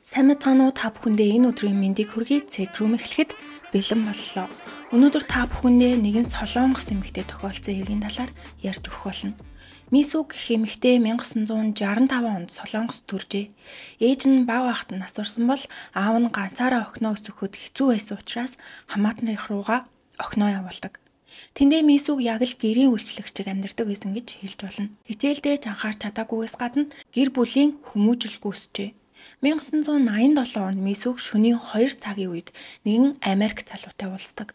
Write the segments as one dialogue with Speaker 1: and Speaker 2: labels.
Speaker 1: Сайн мэдгаануу та бүхэндээ энэ өдрийн мэндийг хүргэе. Цэг рүү мэхлэхэд бэлэн боллоо. Өнөөдөр та бүхэндээ нэгэн солонгос эмэгтэй тохиолдсон хэргийн талаар ярьж өгөх болно. Мисү гэх эмэгтэй 1965 онд Солонгос төржээ. Ээж нь бага багт нас турсан бол аав нь ганцаараа охиноо өсгөхөд хэцүү байсан учраас хамаатных руугаа охиноо явуулдаг. Тэндээ Мисүг яг л гэрийн үйлчлэгчиг амьдардаг байсан гэж хэлж болно. Хичээлдээ ч анхаарч чадаагүйгээс гадна гэр бүлийн хүмүүжлэг үүсчээ. 1987 онд Мисүг шөнийн 2 цагийн үед нэгэн Америк залуутай уулздаг.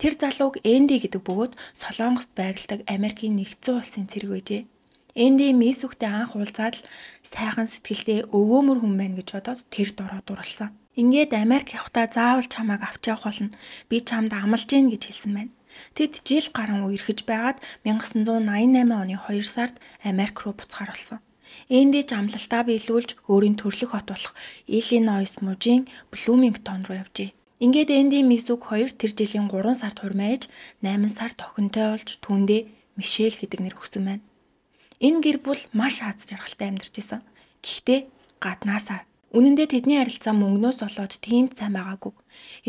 Speaker 1: Тэр залууг Энди гэдэг бөгөөд Солонгост байрладаг Америкийн нэгдсэн улсын цэрэг байжээ. Энди Мисүгтэй анх уулзаад л сайхан сэтгэлтэй өгөөмөр хүн байна гэж бодоод тэр дороо дурлсан. Ингээд Америк явхдаа заавал чамааг авч явах болно. Би чамд амлаж гин гэж хэлсэн байна. Тэд жил гарan үерхэж байгаад 1988 оны 2 сард Америк руу буцаар болсон. Энди амлалтаа биелүүлж өөрийн төрлөх хот болох Illinois мужийн Bloomington руу явжээ. Ингээд Энди Мисүг 2 тэр жилийн 3 сард хурмайж 8 сард охинтой олж түүндээ Мишель гэдэг нэр өгсөн байна. Энэ гэр бүл маш аз жаргалтай амьдарч исэн. Гэхдээ гаднаасаа Үнэн дээр тэдний харилцаа мөнгнөөс болоод тиймд сайн байгаагүй.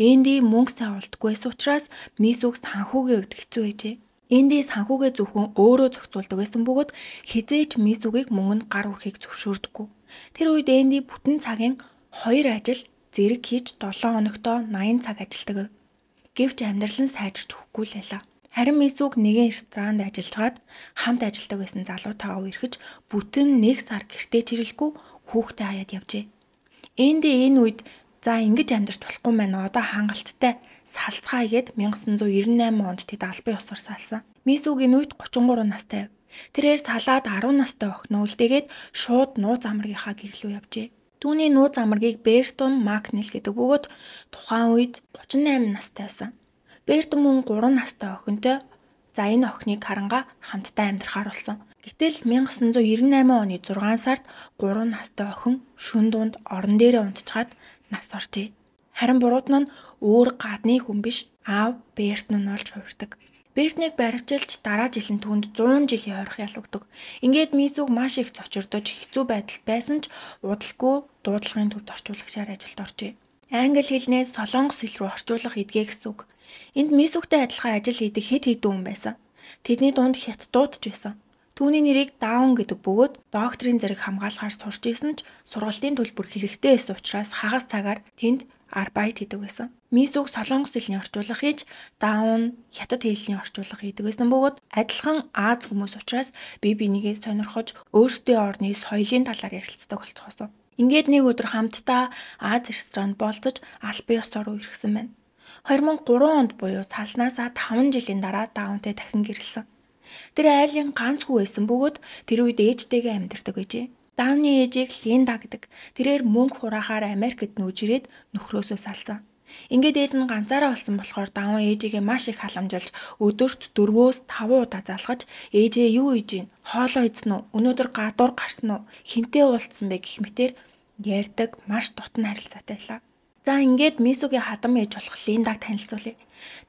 Speaker 1: Энди мөнгө сайн олдгүй байсан учраас Мисүгс санхүүгийн хувьд хэцүү байжээ. Эндээ санхүүгээ зөвхөн өөрөө зохицуулдаг байсан бөгөөд хизээч мис үгийг мөнгөнд гар үрхийг зөвшөөрдөггүй. Тэр үед Энди бүтэн цагийн 2 ажил зэрэг хийж 7 хоногтоо 80 цаг ажилладаг. Гэвч амьдрал нь сайжирч өгөхгүй л байлаа. Харин мис үг нэгэн ресторанд ажиллажгаад хамт ажилладаг байсан залуу таав ирэхэж бүтэн нэг сар гэртээ чирэлгүй хүүхдээ хаяад явжээ. Энди энэ үед за ингэж амьдрч болохгүй мэн одоо хангалттай салцгаа игээд 1998 онд тэд албан ёсоор салсан. Мисүг энэ үед 33 настай. Тэрээр салаад 10 настай охиноо үлдээгээд шууд нууц амрагийнхаа гэрлүү явжээ. Түүний нууц амрагийг Бертон Макнил гэдэг бөгөөд тухайн үед 38 настай байсан. Бертон мөн 3 настай охинтой За энэ охиныг харанга хамтдаа амьдрахаар болсон. Гэтэл 1998 оны 6 сард 3 настай охин шүн дунд орон дээрээ унтчихад нас орчээ. Харин буруутан нь өөр гадны хүн биш аав Бертн нь олж хувирдаг. Бертныг баривчилж дараа жилийн түүнд 100 жилийн хорих ялагддаг. Ингээд Мисүг маш их цочирдож хэцүү байдалд байсан ч удалгүй дуудлагын төвд орчуулагчаар ажилд оржээ. Англи хэлнээс солонгос хэл рүү орчуулах эдгээ гэсэн үг. Энд Мисүгтэй адилхан ажил хийдэг хэд хэдэн хүн байсан. Тэдний дунд хятадууд ч байсан. Түүний нэрийг Даун гэдэг бөгөөд докторийн зэрэг хамгаалахаар сурч исэн ч сургалтын төлбөр хэрэгтэй байсан учраас хагас цагаар тэнд Арбайт хийдэг байсан. Мис үг солонгос хэлний орчуулга хийж, даун хятад хэлний орчуулга хийдэг байсан бөгөөд адилхан Аз хүмүүс учраас бие бинийгээ сонирхож өөрсдийн орны соёлын талаар ярилцдаг болцох болсон. Ингээд нэг өдөр хамтдаа Аз ресторан болтож Албан ёсоор үерхсэн байна. 2003 онд буюу салнаасаа 5 жилийн дараа даунтэй дахин гэрэлсэн. Тэр айлын ганц хүү байсан бөгөөд тэр үед ээжтэйгээ амьдардаг гэжээ. Даамны ээжийг Линда гэдэг тэрээр мөнгө хураахаар Америкт нүүжирээд нөхрөөсөө салсан. Ингээд ээж нь ганцаараа болсон болохоор даван ээжигээ маш их халамжилж өдөрт 4-өөс 5 удаа залгаж ээжээ юу ийж ийн хоолоо идсэн үү өнөөдөр гадуур гарсан уу хинтээ уулцсан бэ гэх мэтэр ярьдаг маш дотн харилцаатай байлаа. За ингээд Мисүгийн хадам ээж болох Линдаг танилцуулъя.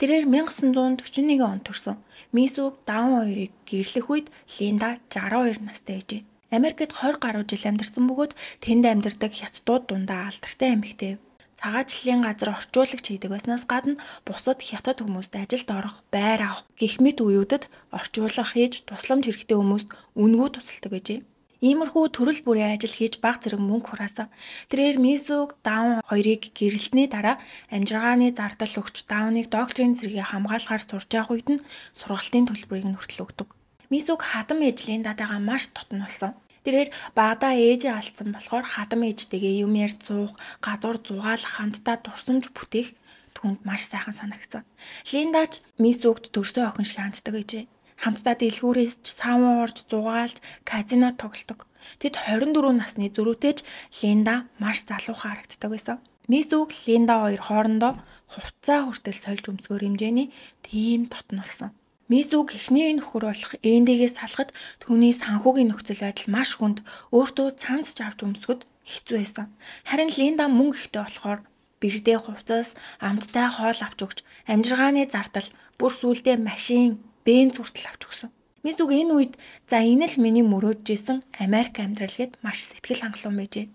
Speaker 1: Тэрээр 1941 онд төрсөн. Мисүг даван хоёрыг гэрлэх үед Линда 62 настай ээжээ. Америкт 20 гаруй жил амьдарсан бөгөөд тэнд амьдардаг хятадууд дундаа алдартай эмэгтэй. Цагаачлалын газар орчуулагч хийдэг байснаас гадна бусад хятад хүмүүст ажилд орох, байр авах гэх мэт үеүдэд орчуулах хийж тусламж хэрэгтэй хүмүүст үнгүү тусалдаг гэжээ. Иймэрхүү төрөл бүрийн ажил хийж баг зэрэг мөнгө хураасан. Тэрээр Мизүг Даун хоёрыг гэрэлсний дараа амжиргааны зардал өгч Дауныг докторийн зэрэгээ хамгаалахаар сурч явах үед нь сургалтын төлбөрийг нь хүртэл өгдөг. Мисүг хадам ээжлийн даатайгаа маш дотн болсон. Тэрээр багада ээжээ алдсан болохоор хадам ээжтэйгээ юм ярьж суух, гадуур зугаалах, хамтдаа дурсамж бүтээх түүнд маш сайхан санагцсан. Линдач мис үгд төрсөө охин шиг ханддаг гэжээ. Хамтдаа дэлгүүрээс ч саван орж зугаалж казино тоглодог. Тэд 24 насны зөрүүтэйч Линда маш залуухан харагддаг байсан. Мис үг Линда хоёр хоорондоо хувцас хүртэл сольж өмсгөр хэмжээний тийм дотнолсон. Мис үг эхний нөхөр болох ЭНД-гээс салахад түүний санхүүгийн нөхцөл байдал маш хүнд өөртөө цамц авч өмсгөд хэцүү байсан. Харин Линда мөнгө ихтэй болохоор бэрдээ хувцас, амттай хоол авч өгч, амжиргааны зардал, бүр сүулдэ машин, бенз хүртэл авч өгсөн. Мис үг энэ үед за энэ л миний мөрөөдж исэн Америк амьдрал гээд маш сэтгэл хангалуун байжээ.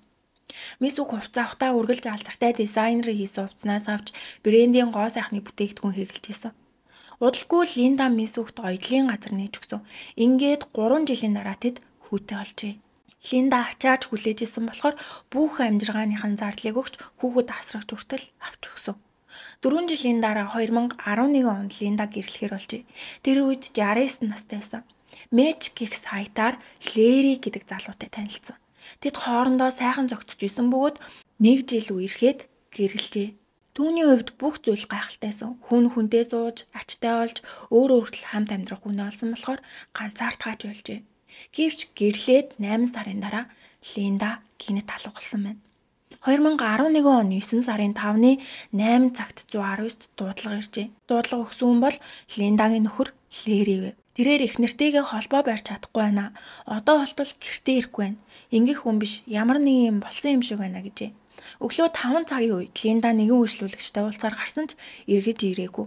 Speaker 1: Мис үг хувцас авахтаа үргэлж алдартай дизайнер хийсэн хувцаснаас авч брендийн гоо сайхны бүтээгдэхүүн хэрэгжилж исэн. Удалгүй Линда мис хүүхд оёдлын газар нээж өгсөн. Ингээд 3 жилийн дараа тэд хүүтэй олжээ. Линда ачаач хүлээж исэн болохоор бүх амьдрагааныхан зардлыг өгч хүүхэд асрагч хүртэл авч өгсөн. 4 жилийн дараа 2011 онд Линда гэрлэхээр болжээ. Тэр үед 69 настай байсан. Мэж гих сайтаар Лэри гэдэг залуутай танилцсан. Тэд хоорондоо сайхан зөгтөж исэн бөгөөд 1 жил үерхэд гэрэлжээ. Түүний хувьд бүх зүйл гайхалтайсан. Хүн хүндээ сууж, ачтай олж, өөр өөртөл хамт амьдрах үнэ олсон болохоор ганцаардгаач болжээ. Гэвч гэрлээд 8 сарын дараа Линда гинэт алга болсон байна. 2011 оны 9 сарын 5-ны 8 цагт 119-т дуудлага иржээ. Дуудлага өгсөн хүн бол Линдагийн нөхөр Лэри вэ. Тэрээр их нэртэйгээ холбоо барьж чадахгүй байна. Одоо болтол гэртээ ирэхгүй байна. Ингээх хүн биш. Ямар нэг юм болсон юм шиг байна гэжээ. Өглөө 5 цагийн үед Линда нэгэн үйлчлүүлэгчтэй уулзаар гарсан ч эргэж ирээгүй.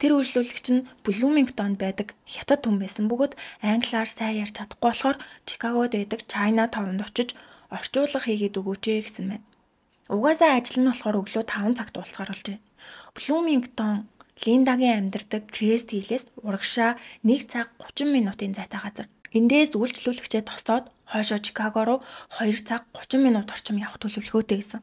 Speaker 1: Тэр үйлчлүүлэгч нь Bloomington байдаг хятад хүн байсан бөгөөд англиар сайн ярь чадахгүй болохоор Чикагод байдаг China Town-д очиж орчуулга хийгээд өгөөч гэсэн мэт. Угаасаа ажил нь болохоор өглөө 5 цагт уулзгаар болж байна. Bloomington Линдагийн амьдардаг Крест хилээс урагшаа 1 цаг 30 минутын зайтай газар. Эндээс үйлчлүүлэгчээ тосоод хойшоо Чикаго руу 2 цаг 30 минут орчим явах төлөвлөгөөтэй гэсэн.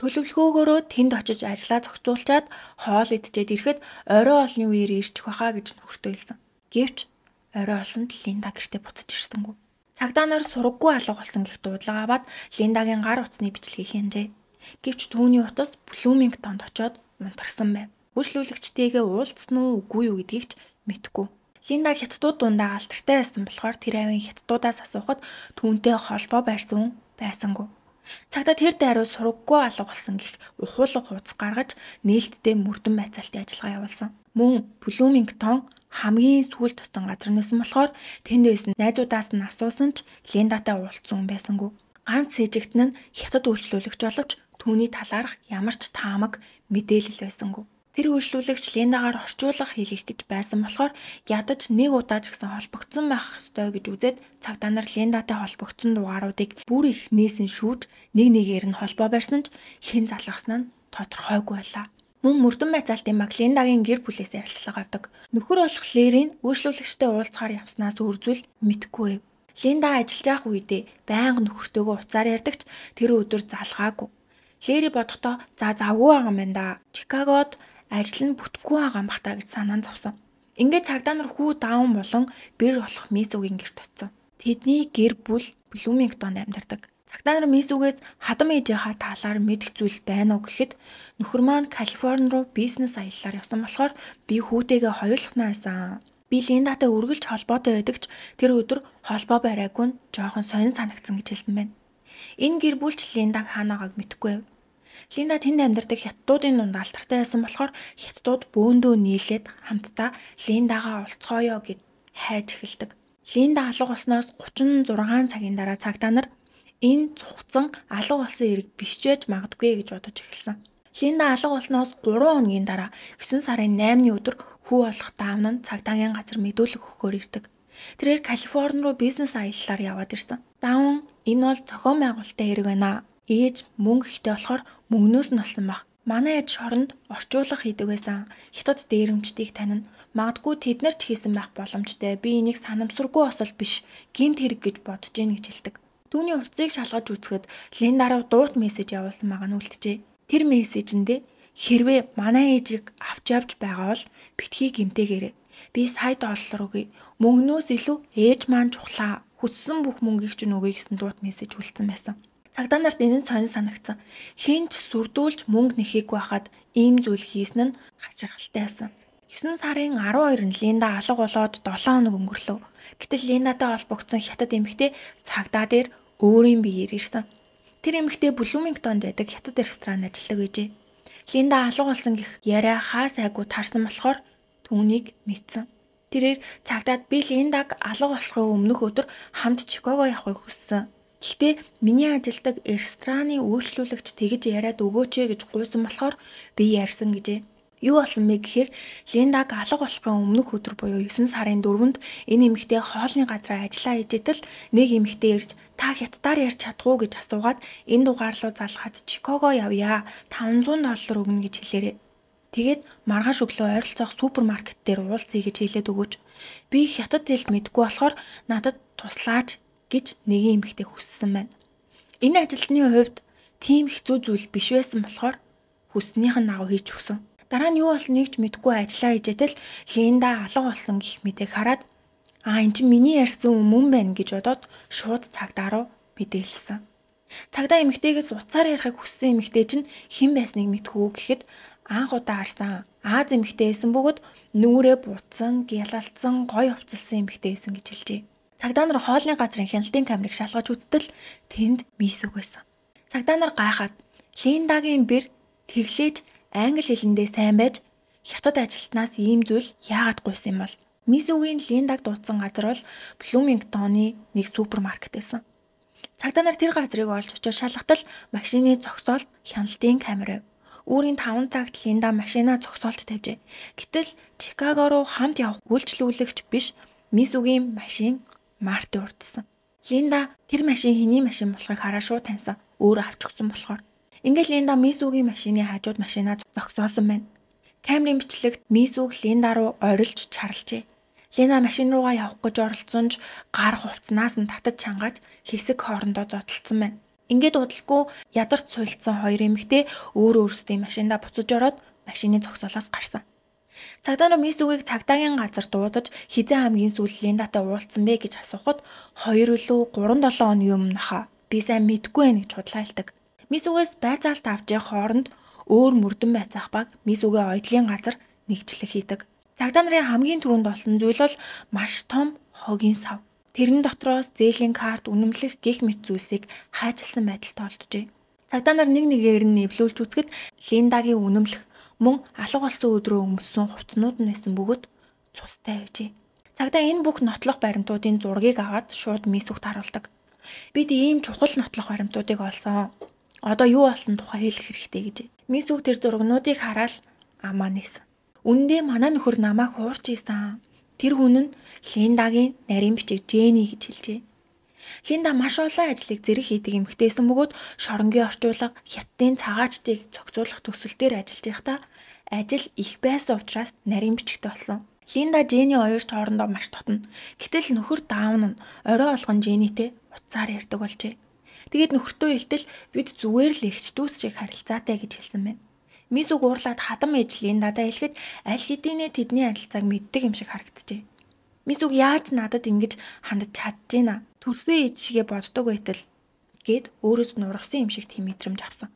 Speaker 1: Төлөвлөгөөгөөрөө тэнд очиж ажиллаа зохицуулчаад хоол идчихэд ирэхэд орой олны үеэр ирчих байхаа гэж нөхөртөө хэлсэн. Гэвч орой олсонд Линда гэртээ буцаж ирсэнгүй. Цагдаа нар сураггүй алга болсон гэх дуудлага аваад Линдагийн гар утасны бичлэгийг хянжээ. Гэвч түүний утас Блумингтонд очоод унтарсан байв. Үйлчлүүлэгчтэйгээ уулзсан уу үгүй юу гэдгийг ч мэдэхгүй. Линда хятадууд дундаа алдартай байсан болохоор тэр авийн хятадуудаас асуухад түүнтэй холбоо байрсан байсангүй. Цагдаа тэр дайруу сураггүй алга болсон гих ухуулаг хууц гаргаж нээлттэй мөрдөн байцаалтын ажиллагаа явуулсан. Мөн Блумингтон хамгийн сүүл тутсан газар нөөсөн болохоор тэнд байсан найзуудаас нь асуусан ч Линдатай уулзсан хүн байсангүй. Ганц сэжигтэн нь хятад үйлчлүүлэгч боловч түүний талаарх ямар ч таамаг мэдээлэл байсангүй. Тэр хөгжлүүлэгч Ленагаар орчуулах хийх гэж байсан болохоор ядаж нэг удаа ч гэсэн холбогдсон байх ёстой гэж үзээд цагдаа нар Лендатай холбогдсон дугааруудыг бүр их нээсэн шүүж нэг нэгээр нь холбоо барьсан ч хэн залгаснаа нь тодорхойгүй байлаа. Мөн мөрдөн байцаалтын баг Лендагийн гэр бүлээс ярилцлага авдаг. Нөхөр болох Лерийн үйлчлүүлэгчтэй уулзахаар явснаас үр зүйл мэдгүй. Ленда ажиллаж явах үедээ байнга нөхөртөөгөө уцаар ярьдагч тэр өдөр залгаагүй. Лери бодохдоо за завгүй байгаа юм байна да. Чикагод ажил нь бүтггүй байгаа юм бах та гэж санаанд зовсон. Ингээд цагдаа нар хүү даун болон бэр болох Мисүгийн гэрт очив. Тэдний гэр бүл Блумингтонд амьдардаг. Цагдаа нар Мисүгээс хадам ээжийнхаа талаар мэдэх зүйл байна уу гэхэд нөхөр маань Калифорни руу бизнес аяллаар явсан болохоор би хүүтэйгээ хоёулахнаасан. Би Линдатай үргэлж холбоотой байдаг ч тэр өдөр холбоо бариагүй нь жоохон сонин санагдсан гэж хэлсэн байна. Энэ гэр бүлч Линдаг хаанаагааг мэдгүй байв. Линда тэнд амьдардаг хятадуудын дунд алтартай байсан болохоор хятадууд бөөндөө нийлээд хамтдаа Линдагаа олцгоё гэд хайж эхэлдэг. Линда алга болсноос 36 цагийн дараа цагдаа нар энэ цухцсан алга болсон эрэг биш ч байж магадгүй гэж бодож эхэлсэн. Линда алга болсноос 3 хоногийн дараа 9 сарын 8-ны өдөр хүү болох даавн нь цагдаагийн газар мэдүүлэг өгөхөөр ирдэг. Тэрээр Калифорни руу бизнес аяллаар яваад ирсэн. Даавн энэ бол зохион байгуулалттай хэрэг байна Ээж мөнгө ихтэй болохоор мөнгнөөс нь болсон баг. Манай ээж шоронд орчуулах хийдэг байсан. Хятад дээрэмчдийг танина. Магадгүй тэд нар ч хийсэн байх боломжтой. Би энийг санамсаргүй осол биш, гинт хэрэг гэж бодож гин гэж хэлдэг. Түүний хувцсыг шалгаж үзэхэд Линдараа дуут мессеж явуулсан байгаа нь үлджээ. Тэр мессежэндээ хэрвээ манай ээжийг авч явж байгаа бол битгий гимтээгээрэй. Би сая доллар өгье. Мөнгнөөс илүү ээж маань чухлаа. Хүссэн бүх мөнгийг ч нүгэе гэсэн дуут мессеж үлдсэн байсан. Цагдаа нарт энэ нь сонир санагдсан. Хинч сүрдүүлж мөнгө нэхийгүй хахад ийм зүйл хийсэн нь хачирхалтай байсан. 9 сарын 12-нд Линда алга болоод 7 хоног өнгөрлөв. Гэтэл Линдатай холбогдсон хятад эмэгтэй цагдаа дээр өөрийн биеэр ирсэн. Тэр эмэгтэй Блумингтонд байдаг хятад ресторанд ажилладаг гэжээ. Линда алга болсон гэх яриа хаа сайгүй тарсан болохоор түүнийг мэдсэн. Тэрээр цагдаад би Линдаг алга болохын өмнөх өдөр хамт Чикаго явахыг хүссэн. Гэхдээ миний ажилдаг рестораны үйлчлүүлэгч тэгж яриад өгөөч ээ гэж гуйсан болохоор би ярьсан гэжээ. Юу болсон бэ гэхээр Линдаг алга болохын өмнөх өдөр буюу 9 сарын 4-нд энэ эмэгтэй хоолны газраа ажиллаа хийжэтэл нэг эмэгтэй ирж та хятадаар ярьж чадах уу гэж асуугаад энэ дугаар руу залхаад Чикаго явъя. 500 доллар өгнө гэж хэлээрээ. Тэгээд маргааш өглөө ойролцоох супермаркет дээр уулзъя гэж хэлээд өгөөч. Би хятад хэлд мэдгүй болохоор надад туслаач гэж нэгэн эмэгтэй хүссэн байна. Энэ ажилтны хувьд тийм хэцүү зүйл биш байсан болохоор хүснийх нь агуу хийж өгсөн. Дараа нь юу болсныг ч мэдэхгүй ажиллаа ижэтэл Линда алга болсон гих мэдээг хараад аа эн чинь миний ярих зүүн мөн байна гэж бодоод шууд цагдаа руу мэдээлсэн. Цагдаа эмэгтэйгээс уцаар ярихыг хүссэн эмэгтэй чинь хэн байсныг мэдгүй гэхэд анх удаа харсан Аз эмэгтэйсэн бөгөөд нүрээ буцсан, гялалцсан, гой хувцалсан эмэгтэйсэн гэж хэлжээ. Цагдаа нар хоолны газрын хяналтын камерыг шалгаж үзтэл тэнд мис өгөөсөн. Цагдаа нар гайхаад Линдагийн бэр тэглэж англи хэлэндээ сайн байж хятад ажилтнаас ийм зүйл яагаад гуйсан юм бол мис үгийн Линдаг дуудсан газар бол Блумингтоны нэг супермаркет байсан. Цагдаа нар тэр газрыг олж очиж шалгатал машины зогсоолт хяналтын камер байв өөрийн 5 цагт Линда машина зогсоолт тавьжээ. Гэтэл Чикаго руу хамт явах үйлчлүүлэгч биш мис үгийн машин Марти урдсан. Линда тэр машин хэний машин болохыг хараа шууд таньсан. Өөрөө авч өгсөн болохоор Ингээл Линда Мисүгийн машины хажууд машинаа зогсоосон байна. Камерын бичлэгт Мисүг Линда руу орилж чарлжээ. Лина машин руугаа явах гэж оролцсон ч гар хувцнаас нь татаж чангааж хэсэг хоорондоо зодтолцсон байна. Ингээд удалгүй ядарч суйлцсан хоёр эмэгтэй өөр өөрсдийн машиндаа буцаж ороод машины зогсоолоос гарсан. Цагдаа нар мисс үгийг цагдаагийн газар дуудаж хизээ аймгийн сүүл Линдатаа уулзсан бэ гэж асуухад 2 үлүү 3-7 оны өмнө хаа би сайн мэдгүй байх гэж худлаалдаг. Мис үгээс байцаалт авч явах хооронд өөр мөрдөн байцаах баг мис үгээ ойдлын газар нэгчлэг хийдэг. Цагдаа нарын хамгийн түрүүнд болсон зүйл бол маш том хогийн сав. Тэрэн дотроос зээлийн карт үнэмлэх гих мэт зүйлсийг хайчилсан байдал тоолджээ. Цагдаа нар нэг нэгээр нь нэвлүүлж үзэхэд Линдагийн үнэмлэх мөн алга болсон өдрөө өмссөн хувцнууд нь нэсэн бөгөөд цустай байжээ. Цагдаа энэ бүх нотлох баримтуудын зургийг аваад шууд мисүхт харуулдаг. Бид ийм чухал нотлох баримтуудыг олсон. Одоо юу болсон тухай хэлэх хэрэгтэй гэж. Мисүх тэр зургнуудыг хараад амаа нээсэн. Үндэ манай нөхөр намайг хуурч ийсэн. Тэр хүн нь Линдагийн нарийн бичиг Жэни гэж хэлжээ. Линда маш олон ажлыг зэрэг хийдэг эмэгтэйсэн бөгөөд шоронгийн орчуулга, хятадын цагаачдыг зохицуулах төсөл дээр ажиллаж байхдаа ажил их байсан учраас нарийн бичгтэй болсон. Линда Жэни хоёрт хоорондоо маш тотно. Гэтэл нөхөр даавн нь орой олгон Жэнитэй утсаар ярьдаг болжээ. Тэгээд нөхөртөө илтэл бид зүгээр л эгч дүүс шиг харилцаатай гэж хэлсэн байна. Мисүг уурлаад хатам ээж Линдадаа хэлэхэд аль хэдийнэ тэдний харилцааг мэддэг юм шиг харагджээ. Мис үг яаж надад ингэж хандаж чадж байна? Төрсөө ээж шигэ боддог байтал гэд өөрөөс нургасан юм шиг тийм мэдрэмж авсан.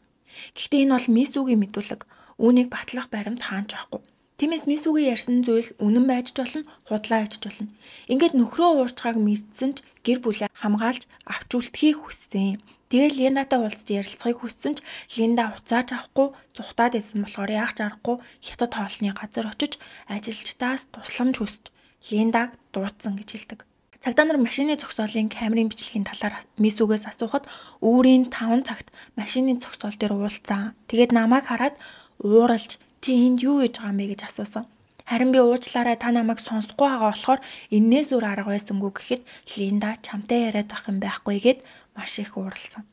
Speaker 1: Гэхдээ энэ бол мис үгийн мэдүүлэг. Үүнийг батлах баримт хаанч байхгүй. Тиймээс мис үгийн ярьсан зүйл үнэн байж ч болно, худлаа байж ч болно. Ингээд нөхрөө уурчгааг мэдсэн ч гэр бүлээ хамгаалж авч үлдэхийг хүссэн. Тэгээд Лендатай уулзч ярилцахыг хүссэн ч Ленда уцааж авахгүй зүхтаад байсан болохоор яах ч аргагүй хятад хоолны газар очиж ажилчдаас тусламж хүсэж Линдаг дуудсан гэж хэлдэг. Цагдаа нар машины зогсоолын камерын бичлэгийн талаар Мисүгээс асуухад өөрийн 5 цагт машины зогсоол дээр уулзсан. Тэгээд намайг хараад ууралж чи энд юу хийж байгаа юм бэ гэж асуусан. Харин би уучлаарай та намайг сонсохгүй байгаа болохоор энээс өөр арга байсангүй гэхэд Линда чамтай яриад авах юм байхгүй гэд маш их ууралсан.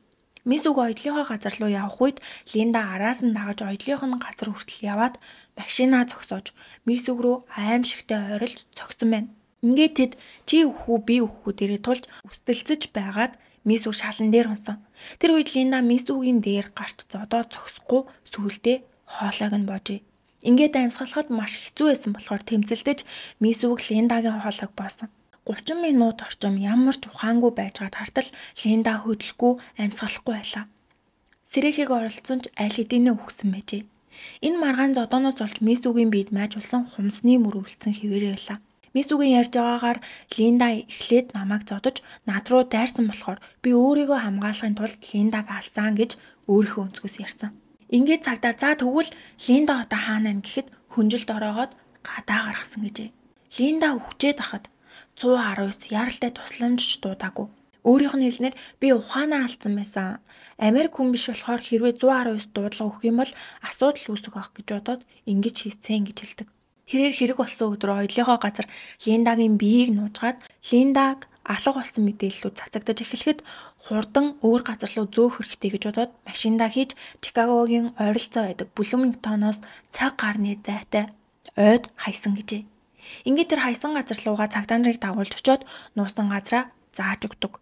Speaker 1: Мис үг ойдлынхоо газар руу явах үед Линда араас нь дагаж ойдлынх нь газар хүртэл яваад машинаа зогсоож мис үг рүү аимшигтэй ойролж цогсон байна. Ингээд тэд чи өхүү би өхүү дээрээ тулж үстэлцэж байгаад мис үг шалан дээр унсан. Тэр үед Линда мис үгийн дээр гарч зодоо зогсохгүй сүулдэ хоолойг нь боожээ. Ингээд амьсгалахад маш хэцүү байсан болохоор тэмцэлдэж мис үг Линдагийн хоолойг боосон. 30 минут орчим ямар ч ухаангүй байжгаад хартал Линда хөдлөхгүй амьсгалахгүй байлаа. Сэрэхийг оролцсон ч аль хэдийнэ үхсэн байжээ. Энэ маргаан зодооноос олж мис үгийн биед маажулсан хумсны мөр өвлцэн хэвээрээ байлаа. Мис үгийн ярьж байгаагаар Линда эхлээд намайг зодож над руу дайрсан болохоор би өөрийгөө хамгаалахын тулд Линдаг алсан гэж өөрийнхөө өнцгөөс ярьсан. Ингээд цагдаа за тэгвэл Линда одоо хаана нэ гэхэд хүнжилд ороогоод гадаа гаргасан гэжээ. Линда өвчээд ахад 119 яралтай тусламжч дуудаагүй. Өөрийнх нь хэлснээр би ухаанаа алдсан байсан. Америк хүн биш болохоор хэрвээ 119 дуудлага өгөх юм бол асуудал үүсэх байх гэж бодоод ингэж хийцэн гэж хэлдэг. Тэрээр хэрэг болсон өдрөө хоёлынхоо газар Линдагийн биеийг нуужгаад Линдаг алга болсон мэдээллүүд цацагдаж эхлэхэд хурдан өөр газар руу зөөх хэрэгтэй гэж бодоод машиндаа хийж Чикагогийн ойролцоо байдаг Блумингтоноос цаг гарны зайтай ойд хайсан гэжээ. Ингээд тэр хайсан газар лууга цагдаа нарыг дагуулж очоод нуусан газараа зааж өгдөг.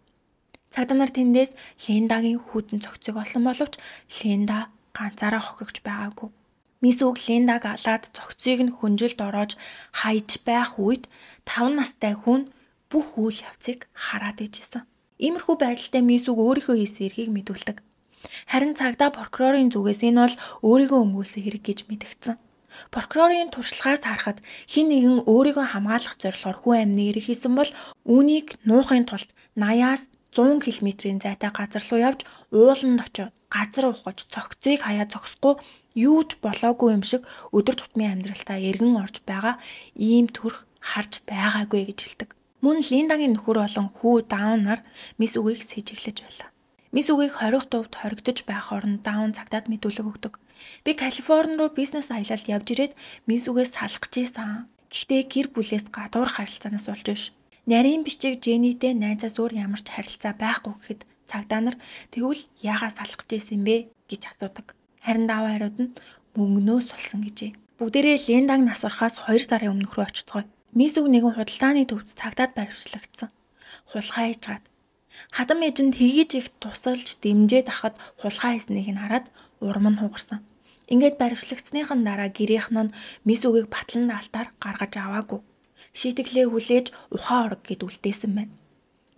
Speaker 1: Цагдаа нар тэндээс Лендагийн хүүдэн цогцыг олсон боловч Ленда ганцаараа хохирогч байгаагүй. Мис үг Лендаг алаад цогцыг нь хөнжилд ороож хайж байх үед 5 настай хүн бүх үйл явцыг хараад ижсэн. Иймэрхүү байдалтай мис үг өөрийнхөө хийсэн эргийг мэдүүлдэг. Харин цагдаа прокурорын зүгээс энэ бол өөрийгөө өмгүүлсэн хэрэг гэж мэдгдсэн. Прокурорын туршлагаас харахад хин нэгэн өөрийгөө хамгаалах зорилгоор хүн амины ирэх хийсэн бол үүнийг нуухын тулд 80-аас 100 км-ийн зайтай газар руу явж ууланд очив газар ухаж цогцыг хаяа зогсохгүй юу ч болоогүй юм шиг өдөр тутмын амьдралтаа эргэн орж байгаа ийм төрх харж байгаагүй гэж хэлдэг. Мөн Линдагийн нөхөр болон хүү Даунар мис үгийг сэжиглэж байлаа. Мис үгийг хорих дувд хоригдож байх орон даун цагдаад мэдүүлэг өгдөг. Би Калифорни руу бизнес аялалд явж ирээд мис үгээс салах гэжсэн. Гэхдээ гэр бүлээс гадуур харилцаанаас болж биш. Нарийн бичиг Жэнитэй найзаас өөр ямар ч харилцаа байхгүй гэхэд цагдаа нар тэгвэл яагаа салах гэжсэн бэ гэж асуудаг. Харин даваа хариуд нь мөнгнөө сулсан гэжээ. Бүгдээрээ Линдаг нас орохоос 2 сарын өмнөх рүү очтгоо. Мис үг нэгэн худалдааны төвд цагдаад баривчлагдсан. Хулхай хийж гад Хадам ээжинд хгийж их тусалж дэмжээд ахад хулгай хийснийг нь хараад урам нь хугарсан. Ингээд баривчлагдсныхан дараа гэрийнхэн нь мис үгийг батлан алтаар гаргаж аваагүй. Шийтгэлээ хүлээж ухаан орог гэд үлдээсэн байна.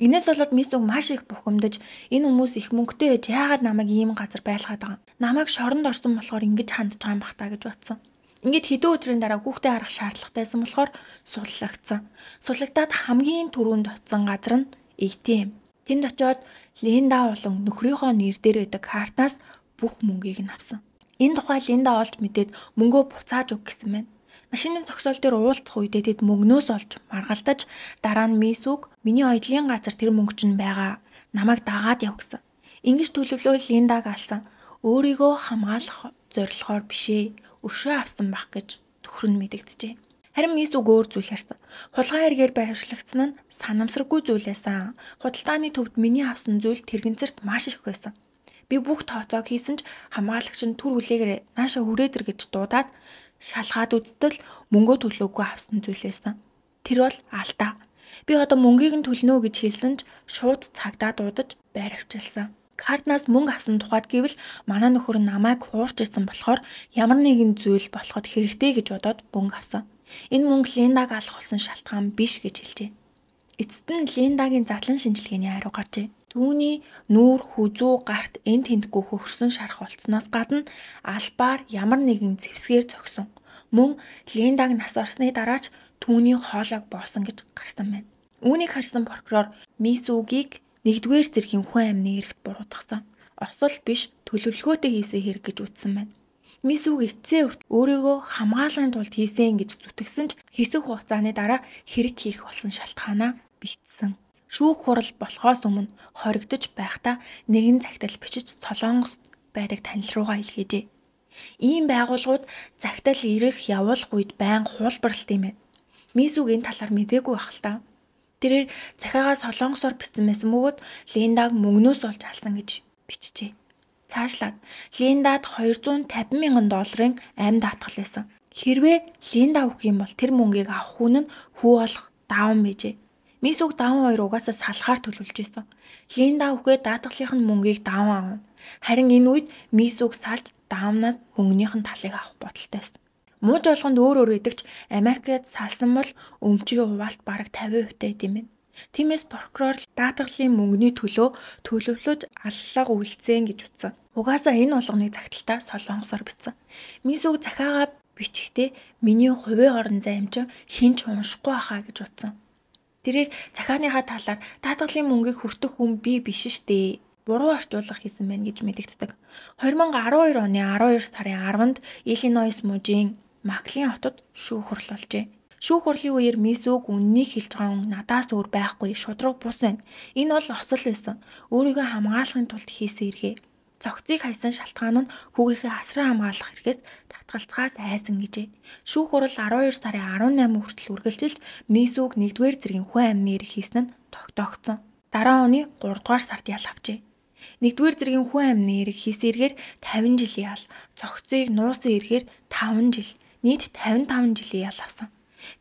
Speaker 1: Инээс болоод мис үг маш их бухимдаж энэ хүмүүс их мөнгөтэй ээж яагаад намайг ийм газар байлгаад байгаа юм. Намайг шоронд орсон болохоор ингэж хандж байгаа юм бах та гэж бодсон. Ингээд хэдэн өдрийн дараа хүүхдээ харах шаардлагатайсан болохоор суллагцсан. Суллагтаад хамгийн түрүүнд очсон газар нь ATM. Тэнд очиод Линда болон нөхрийнхөө нэр дээр байдаг картаас бүх мөнгийг нь авсан. Энэ тухай Линда олж мэдээд мөнгөө буцааж өг гэсэн байна. Машины зогсоол дээр уулзах үедээ тэд мөнгнөөс олж маргалдаж дараа нь мисс үг миний оёдлын газар тэр мөнгө чинь байгаа. Намайг дагаад яв гэсэн. Ингиж төлөвлөө Линдаг алсан. Өөрийгөө хамгаалах зорилгоор бишээ. Өшөө авсан бах гэж төхөр нь мэдэгджээ. Харин Иесүг өөр зүйл ярьсан. Хулгай хэргээр баримтлагдсан нь санамсаргүй зүйл байсан. Худалдааны төвд миний авсан зүйл тэрэгцэрт маш их байсан. Би бүх тооцоог хийсэн ч хамгаалагч нь түр хүлээгээр нааша хүрээдэр гэж дуудаад шалгаад үзтэл мөнгөө төлөөгүй авсан зүйл байсан. Тэр бол алдаа. Би одоо мөнгийг нь төлнө гэж хэлсэн ч шууд цагдаа дуудаж байр авчилсан. Карднаас мөнгө авсан тухайд гэвэл манай нөхөр намайг хуурч ирсэн болохоор ямар нэгэн зүйл болоход хэрэгтэй гэж бодоод мөнгө авсан. Энэ мөнгө Линдаг алах болсон шалтгаан биш гэж хэлжээ. Эцэст нь Линдагийн задлан шинжилгээний хариу гарчээ. Түүний нүүр, хүзүү, гарт эн тэндгүй хөхөрсөн шарах болцсноос гадна албаар ямар нэгэн зэвсгээр зогсон. Мөн Линдаг нас орсны дараач түүний хоолойг боосон гэж гарсан байна. Үүнийг харсан прокурор Мис Үгийг нэгдүгээр зэргийн хүн амны эрэгт буруутгасан. Осол биш төлөвлөгөөтэй хийсэн хэрэг гэж үтсэн байна мис үг эцсийн үрт өөрийгөө хамгаалахын тулд хийсэн гэж зүтгэсэн ч хэсэг хугацааны дараа хэрэг хийх болсон шалтгаанаа бичсэн. Шүүх хурал болохоос өмнө хоригдож байхдаа нэгэн цагтл бичиж Солонгост байдаг танил руугаа илгээжээ. Ийм байгууллагууд цагтл ирэх явуулах үед байн хуулбарлалт юм байна. Мис үг энэ талаар мэдээгүй байх л та. Тэрээр захиагаа солонгосоор бичсэн байсан бөгөөд Линдаг мөнгнөөс олж алсан гэж бичжээ. Цаашлаад Линдад 250 мянган долларын амь даатгал байсан. Хэрвээ Линда өгөх юм бол тэр мөнгийг авах хүн нь хүү болох даун байжээ. Мис үг даун хоёр угаасаа салхаар төлөвлөж исэн. Линда өгөхөд даатгалынх нь мөнгийг даун аавна. Харин энэ үед мис үг салж даунаас мөнгөнийх нь талыг авах бодолтой байсан. Мууж болгонд өөр өөр идэгч Америкт салсан бол өмчийн хуваалт бараг 50% таа гэмэв. Тиймээс прокурор даатгалын мөнгөний төлөө төлөвлөж аллах үйлцэн гэж утсан. Угаасаа энэ болгоныг загталтаа солонгосоор бичсэн. Мисүг захиагаа бичихдээ миний хувийн орон займчин хинч уншихгүй хаа гэж утсан. Тэрээр захааныхаа талаар даатгалын мөнгийг хүртэх хүн би биш штэ. Буруу орчуулга хийсэн байна гэж мэдэгддэг. 2012 оны 12 сарын 10-нд Иллинойс мужийн Маклин хотод шүүх хурлуулжээ. Шүүх хурлын үеэр мис үг үннийг хэлж байгаа хүн надаас өөр байхгүй шудраг бус байна. Энэ бол осол байсан. Өөрийгөө хамгаалахын тулд хийсэн эргээ. Цогцыг хайсан шалтгаан нь хүүгийнхээ асраа хамгаалах хэрэгээс татгалцгаас айсан гэжээ. Шүүх хурал 12 сарын 18 хүртэл үргэлжилж мис үг 1-р зэргийн хүн амны эрэг хийсэн нь тогтоогцсон. Дараа оны 3-р сард ял авчээ. 1-р зэргийн хүн амны эрэг хийсэн эргээр 50 жил ял, цогцыг нуусан эргээр 5 жил, нийт 55 жилийн ял авсан.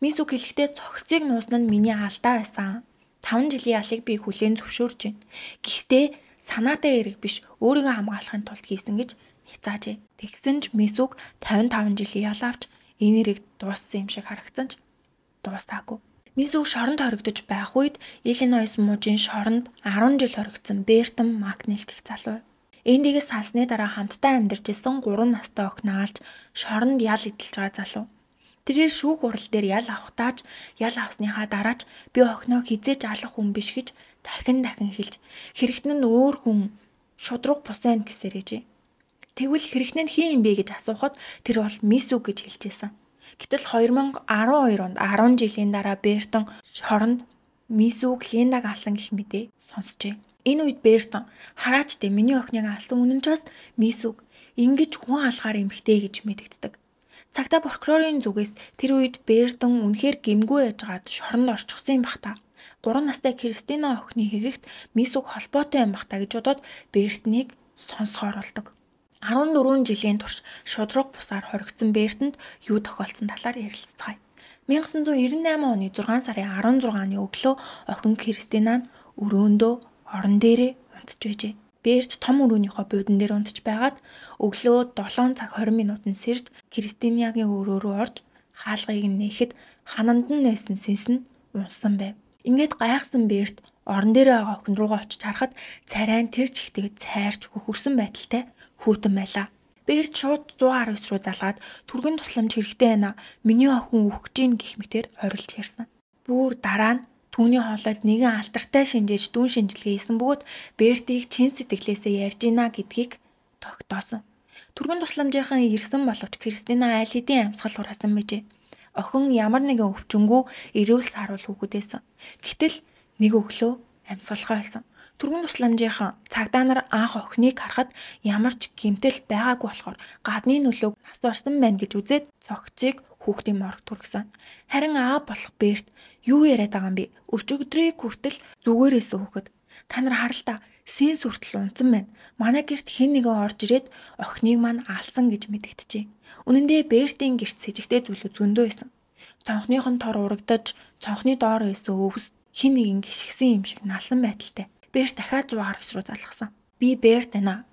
Speaker 1: Мисүк хэлэхдээ цогцыг нуусан нь миний алдаа байсан. 5 жилийн алыг би хүлээн зөвшөөрж байна. Гэхдээ санаатай эрэг биш өөрийгөө хамгаалахын тулд хийсэн гэж хязаажээ. Тэгсэн ч Мисүк 55 жилийн ял авч энерийг дууссан юм шиг харагдсан ч дуусаагүй. Мисүк шоронд хоригдож байх үед Иллинойс мужийн шоронд 10 жил хоригдсон Бертон Макнил гэх залуу. Эндийгээс салсны дараа хамтдаа амьдарч исэн 3 настай охин аалж шоронд ял эдэлж байгаа залуу. Тэрээр шүүх урал дээр ял авахдаач ял авсныхаа дараач би охиноо хизээч алах хүн биш гэж дахин дахин хэлж хэрэгтэн нь өөр хүн шудраг бусайн гэсээр ээжээ. Тэгвэл хэрэгтэн нь хин юм бэ гэж асуухад тэр бол мис үг гэж хэлжсэн. Гэтэл 2012 онд 10 жилийн дараа Бертон шоронд Мисүг Линдаг алсан гэх мэдээ сонсчээ. Энэ үед Бертон хараач дэ миний охиныг алсан үнэн ч бас Мисүг ингэж хүн алгаар эмхтэй гэж мэдгддэг. Цагта прокурорын зүгээс тэр үед Бэрдэн үнэхээр гимгүй яжгаад шоронд орчихсон юм бах та. 3 настай Кристина охины хэрэгт мис үг холбоотой юм бах та гэж бодоод Бэртнийг сонсохоор болдог. 14 жилийн турш шудраг бусаар хоригдсон Бэртэнд юу тохиолдсон талаар ярилцгаая. 1998 оны 6 сарын 16-ны өглөө охин Кристина нь өрөөндөө орон дээрээ унтж байжээ. Берт том өрөөнийхөө буудан дээр унтж байгаад өглөө 7 цаг 20 минут нь сэрж Кристиниагийн өрөө рүү орж хаалгыг нь нээхэд хананд нь нээсэн сэнс нь унсан байв. Ингээд гайхсан Берт орон дээр байгаа охин руугаа очиж харахад царайн тэр чихтэйг цайрч хөхөрсөн байдалтай хүүтэн байлаа. Берт шууд 119 руу залгаад түргэн тусламж хэрэгтэй байна. Миний охин үхэж гин гих мэтэр орилж ярьсан. Бүүр дараа нь Түүний хоолойд нэгэн алтартай шинжээж дүүн шинжилгээ хийсэн бөгөөд Бертийг чин сэтгэлээсээ ярьж ийна гэдгийг тогтоосон. Түргэн тусламжийнхан ирсэн боловч Кристина аль хэдийн амсгал хураасан мэжээ. Охин ямар нэгэн өвчнгүү эрүүл саруул хүүгүүдээсэн. Гэтэл нэг өглөө амсгалахаа болсон. Түргэн тусламжийнхан цагдаа нар анх охиныг харахад ямар ч гэмтэл байгаагүй болохоор гадны нөлөөг нас барсан байна гэж үзээд цогцыг хүүхдийн морг түргсэн. Харин аа болох Берт юу яриад байгаа юм бэ? Өчигдрийг хүртэл зүгээрээс хөөхд. Та нар харалтаа сэнс хүртэл унтсан байна. Манай герт хэн нэгэн орж ирээд охиныг мань алсан гэж мэдгэжээ. Үнэн дээр Бертийн герт с ิจ гтэй зүйлүүд зөндөө байсан. Цонхных нь тор урагдаж, цонхны доор өсөө өвс хин нэгэн гიშгсэн юм шиг налан байдалтай. Берт дахиад 100 гарагш руу залгасан. Би Берт байна.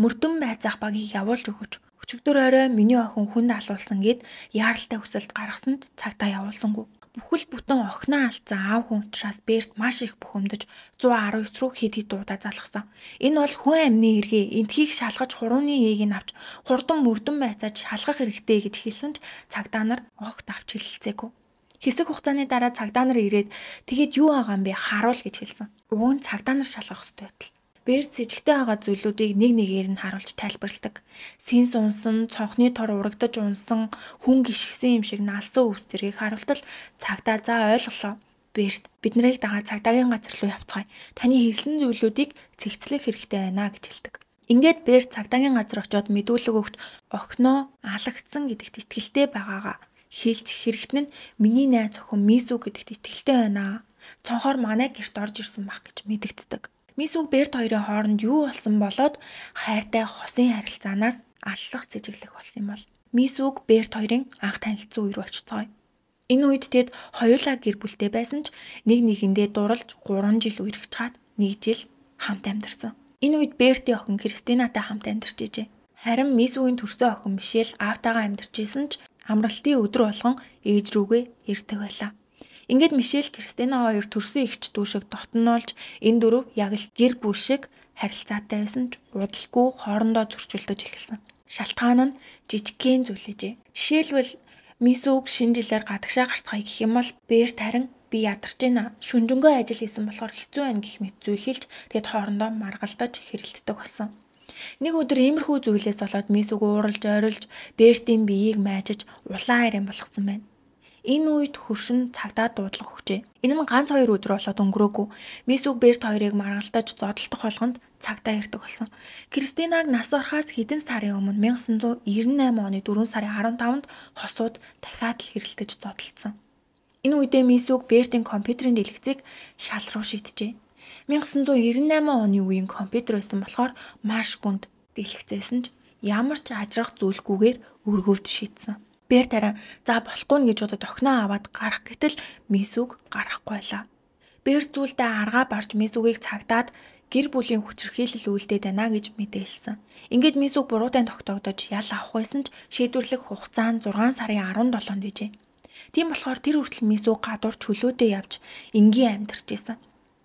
Speaker 1: Мөрдөн байцаах багийг явуулж өгөөч. Өчигдөр орой миний охин хүн алуулсан гэд яаралтай хүсэлт гаргасанд цагтаа явуулсангүй. Бүхэл бүтэн охиноо алдсан аав хүн учраас Берт маш их бухимдаж 119 руу хэд хэд дуудаа залгсан. Энэ бол хүн амины эргээ. Энтхийг шалгаж хурууны ээг нь авч хурдан мөрдөн байцааж шалгах хэрэгтэй гэж хэлсэн ч цагдаа нар огт авч хэлэлцээгүй. Хэсэг хугацааны дараа цагдаа нар ирээд тэгэд юу байгаа юм бэ харуул гэж хэлсэн. Уг нь цагдаа нар шалгах ёстой байтал. Берц с ижигтэй байгаа зүйлүүдийг нэг нэгээр нь харуулж тайлбарладаг. Синс унсан, цонхны тор урагдаж унсан, хүн гიშгсэн юм шиг налсан өвсдэрийг харуултал цагдаа за ойлголоо. Берт бид нарыг дагаа цагдаагийн газар руу явцгаая. Таны хэлсэн зүйлүүдийг цэгцлэх хэрэгтэй байна гэж хэлдэг. Ингээд Берт цагдаагийн газар очиод мэдүүлэг өгт огноо алагдсан гэдэгт итгэлтэй байгаагаа хэлж хэрэгтэн нь миний найз охин Мисүү гэдэгт итгэлтэй байна. Цонхоор манай герт орж ирсэн баг гэж мэдэгддэг. Мис үг Берт хоёрын хооронд юу болсон болоод хайртай хосын харилцаанаас аллах цэжиглэх болсон юм бол. Мис үг Берт хоёрын анх танилцсан үе рүү очицгоё. Энэ үед тэд хоёулаа гэр бүлтэй байсан ч нэг нэгэндээ дуралж 3 жил үерхэж чаад 1 жил хамт амьдарсан. Энэ үед Берти охин Кристинатай хамт амьдарч ижээ. Харин мис үгийн төрсөн охин Мишель аавтайгаа амьдарч исэн ч амралтын өдөр болгон ээж рүүгээ ирдэг байлаа. Ингээд Мишель Кристина хоёр төрсөн ихч дүүшиг дотнолж энэ дөрөв яг л гэр бүл шиг харилцаатай байсан ч удалгүй хоорондоо зөрчилдөж эхэлсэн. Шалтгаан нь жижигхэн зүйлээжээ. Жишээлбэл Мисүг шинэ жилээр гадагшаа гарцгаая гэх юм бол бээр тарин би ядарч байна. Шүнжэнгөө ажил хийсэн болохоор хэцүү байна гэх мэт зүйлхийлж тэгэд хоорондоо маргалдаж хэрэлддэг болсон. Нэг өдөр иймэрхүү зүйлээс болоод Мисүг ууралж, орилж, Бертийн биеийг маажиж улаан арийн болгосон байна. Энэ үед хөршин цагдаа дуудлага өгчээ. Энэ нь ганц хоёр өдөр болоод өнгөрөөгүй. Мисс үг Берт хоёрыг маргалдаж зодтолдох болгонд цагдаа ирдэг болсон. Кристинаг нас орхоос хэдэн сарын өмнө 1998 оны 4 сарын 15-нд хосууд дахиад л хэрэлдэж зодтолцсон. Энэ үедээ мисс үг Бертийн компьютерийн дэлгэцийг шал руу шийдэжээ. 1998 оны үеийн компьютер байсан болохоор маш гүнд дэлгэцээсэн ч ямар ч ажрах зүйлгүйгээр өргөвд шийдсэн. Бээр тарай. За болохгүй нь гэж бодоод охиноо аваад гарах гэтэл мисүг гарахгүй лаа. Бээр зүйлдээ аргаа барж мисүгийг цагдаад гэр бүлийн хүчрхийлэл үйлдээд байна гэж мэдээлсэн. Ингээд мисүг буруутай тогтоогдож ял авах байсан ч шийдвэрлэх хугацаа нь 6 сарын 17-нд ижээ. Тийм болохоор тэр хүртэл мисүг гадуур чөлөөдөө явж энгийн амьдарч исэн.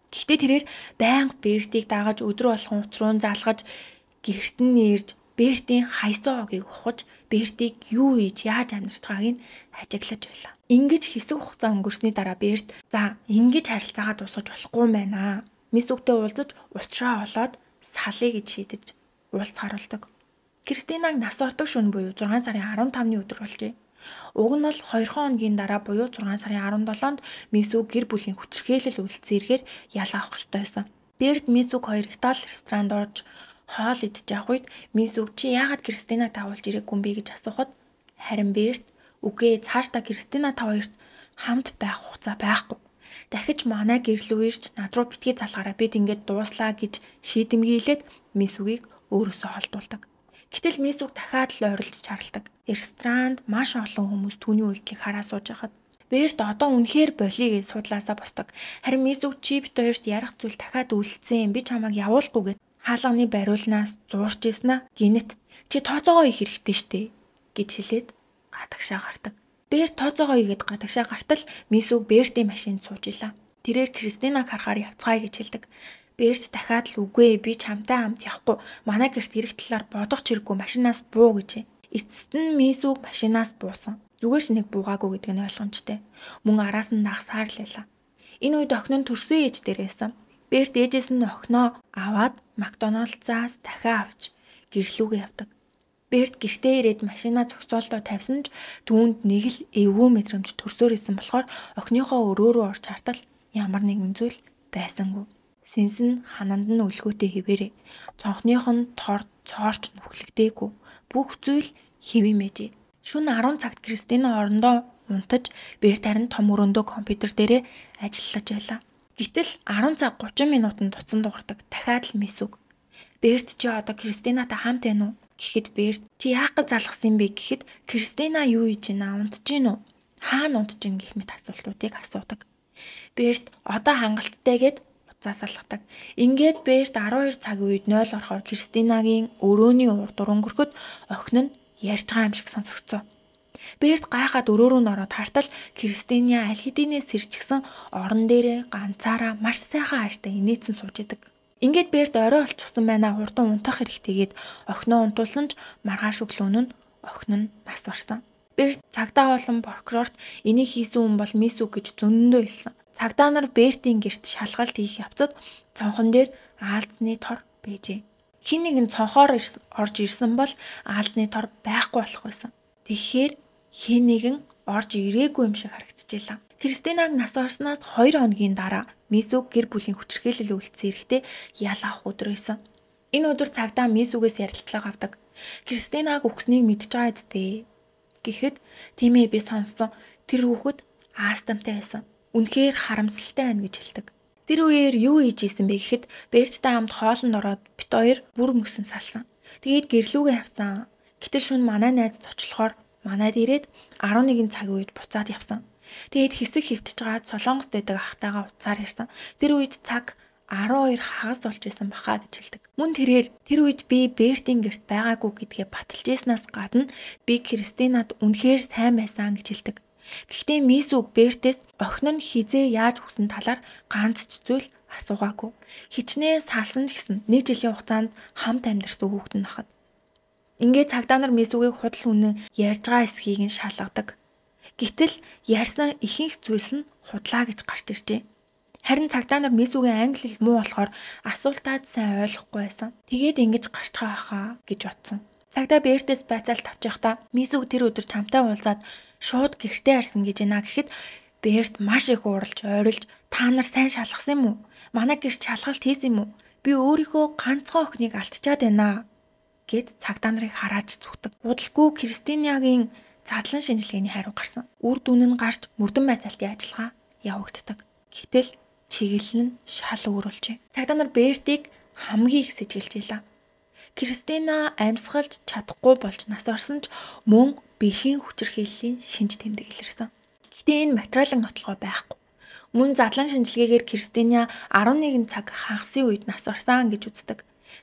Speaker 1: Гэхдээ тэрээр байнга бэрдийг дагаж өдрө болгон утруу залгаж гэрт нь ирж Бертийн хайсуугийг ухаж, Бертийг юу хийж, яаж амьдарч байгааг нь ажиглаж байлаа. Ингиж хэсэг хугацаа өнгөрсний дараа Берт за ингэж харилцаагаа дуусгаж болохгүй юм байна. Мис үгтэй уулзаж ултраа олоод салъя гэж шийдэж уулз харуулдаг. Кристинаг нас ордог шөнө буюу 6 сарын 15-ны өдөр болжээ. Уг нь бол 2 хоногийн дараа буюу 6 сарын 17-нд Мисүг гэр бүлийн хүчрхээлэл үйлдэл зэргээр ял авах ёстой байсан. Берд Мисүг хоёр Итали ресторанд орж хоол идж явах үед мис үг чи яагаад Кристина та уулж ирээгүй юм бэ гэж асуухад харин Берт үгүй цааш та Кристина та хоёрт хамт байх хугацаа байхгүй. Дахиж манай гэрлүү ирж над руу битгий залгаараа бид ингээд дууслаа гэж шийдэмгийлээд мис үгийг өөрөөсөө холдуулдаг. Гэтэл мис үг дахиад л ойрлж чарладаг. Ресторанд маш олон хүмүүс түүний үйлдэлийг хараа сууж байхад Берт одоо үнэхээр болиё гэж судлаасаа босдог. Харин Мизүг Чипт хоёрт ярах зүйл дахиад үлдсэн. Би чамайг явуулахгүй гэд хаалганы бариулнаас зуурч ийснэ гинэт чи тооцоогоо их хэрэгтэй штэ гэж хэлээд гадагшаа гардаг. Бээр тооцоогоо игээд гадагшаа гартал мисүг Бэртийн машинд сууж илаа. Тэрээр Кристинаг харахаар явцгаая гэж хэлдэг. Бэрт дахиад л үгүй ээ би чамтай хамт явахгүй. Манай гэрт ирэх талаар бодох чирэггүй машинаас буу гэжээ. Эцэст нь мисүг машинаас буусан. Зүгээр ч нэг буугаагүй гэдэг нь ойлгомжтой. Мөн араас нь нагсаар лээ. Энэ үед охин нь төрсөн ээж дээр байсан. Берт ээжээс нь охиноо аваад Макдоналдсаас дахиад авч гэрлүүгээ явдаг. Берт гэртээ ирээд машина зогсоолдоо тавьсан ч түүнд нэг л эвгүй мэдрэмж төрсөөр исэн болохоор охиныхоо өрөө рүү орж хартал ямар нэгэн зүйл байсангүй. Синс нь хананд нь өлгөөтэй хэвээрээ. Цонхных нь тор цоорч нүхлэгдээгүй. Бүх зүйл хэвэн мэжээ. Шүн 10 цагт Кристина орондоо унтаж, Берт харин том өрөөндөө компьютер дээрээ ажиллаж байлаа. Гэтэл 10 цаг 30 минутанд туцсан дугардаг дахиад л мисүг. Берт чи одоо Кристинатай хамт байна уу? Гэхэд Берт чи яах гэж залхсан бэ гэхэд Кристина юу хийж байна? Унтж гин үү? Хаана унтж гин гэх мэт асуултуудыг асуудаг. Берт одоо хангалттай гээд уцаас алхдаг. Ингээд Берт 12 цаг үед 0 орохоор Кристинагийн өрөөний урд өнгөрөхөд охин нь ярьж байгаа юм шиг сонсогдсон. Берт гайхаад өрөө рүү нороод хартал Кристиниа аль хэдийнээ сэрчгсэн орон дээрээ ганцаараа маш сайхан ааштай инээцэн сууж идэг. Ингээд Берт орой олчихсан байна хурдан унтах хэрэгтэйгээд охиноо унтуулсан ч маргааш өглөө нь охин нь нас барсан. Берт цагдаа болон прокурорт энийг хийсэн хүн бол мис үг гэж зөндөө хэлсэн. Цагдаа нар Бертийн герт шалгалт хийх явцад цонхон дээр аалзны тор бэжээ. Хин нэгэн цонхоор орж ирсэн бол аалзны тор байхгүй болох байсан. Тэгэхээр хэн нэгэн орж ирээгүй юм шиг харагдчихлаа. Кристинаг нас орсноос 2 хоногийн дараа Мисүг гэр бүлийн хүчирхээлэл үйлцсэн эрэхтэй ял авах өдөр байсан. Энэ өдөр цагдаа Мисүгээс ярилцлага авдаг. Кристинаг өгснгийг мэдчихээд дээ. Гэхдээ тиймээ би сонссон тэр хүүхэд аастамтай байсан. Үнэхээр харамсалтай байна гэж хэлдэг. Тэр үеэр юу хийж исэн бэ гэхэд Бэрттэй хамт хоолнд ороод бит хоёр бүр мөсөн салсан. Тэгээд гэрлүүгээ явсан. Гэтэл шүн манай найз зочлохоор манад ирээд 11 цаг үед буцаад явсан. Тэгээд хэсэг хөвтж байгаа Солонгост байдаг ахтайгаа уцаар ярьсан. Тэр үед цаг 12 хагас болж байсан баха гэж хэлдэг. Мөн тэрээр тэр үед би Бертийн герт байгаагүй гэдгээ баталж яснаас гадна би Кристинад үнэхээр сайн байсан гэж хэлдэг. Гэхдээ мисс үг Бертээс охин нь хизээ яаж хүсэн талаар ганц ч зүйл асуугаагүй. Хичнээн салсан ч гэсэн 1 жилийн хугацаанд хамт амьдарсан хүүхэд нь хахад Ингээ цагдаа нар Мисүгийг худал үнэн ярьж байгаа эсхийг нь шалгадаг. Гэтэл ярьсан ихэнх зүйлс нь худлаа гэж гарч иржээ. Харин цагдаа нар Мисүгийн англи хэл муу болохоор асуултаад сайн ойлгохгүй байсан. Тэгээд ингэж гарч хаахаа гэж бодсон. Цагдаа Бэртэс байцаалт авчихтаа Мисүг тэр өдөр чамтай уулзаад шууд гэртээ харсан гэж байна гэхэд Бэрт маш их уралж ойрлж та нар сайн шалгасан юм уу? Манай гэрч шалгалт хийсэн юм уу? Би өөрийнхөө ганцхан охиныг алдчихад байна гэд цагдаа нарыг харааж зүгтэг. Удалгүй Кристиниагийн задлан шинжилгээний хариу гарсан. Үр дүн нь гарч мөрдөн байцаалтын ажиллагаа явагддаг. Гэтэл чиглэл нь шал өөрлжээ. Цагдаа нар Бертийг хамгийн их сэжиглжээ. Кристина амьсгалж чадахгүй болж нас орсон ч мөн биеийн хүчирхийллийн шинж тэмдэг илэрсэн. Гэхдээ энэ материалын нотлогоо байхгүй. Мөн задлан шинжилгээгээр Кристина 11 цаг хагасын үед нас орсон гэж үздэг.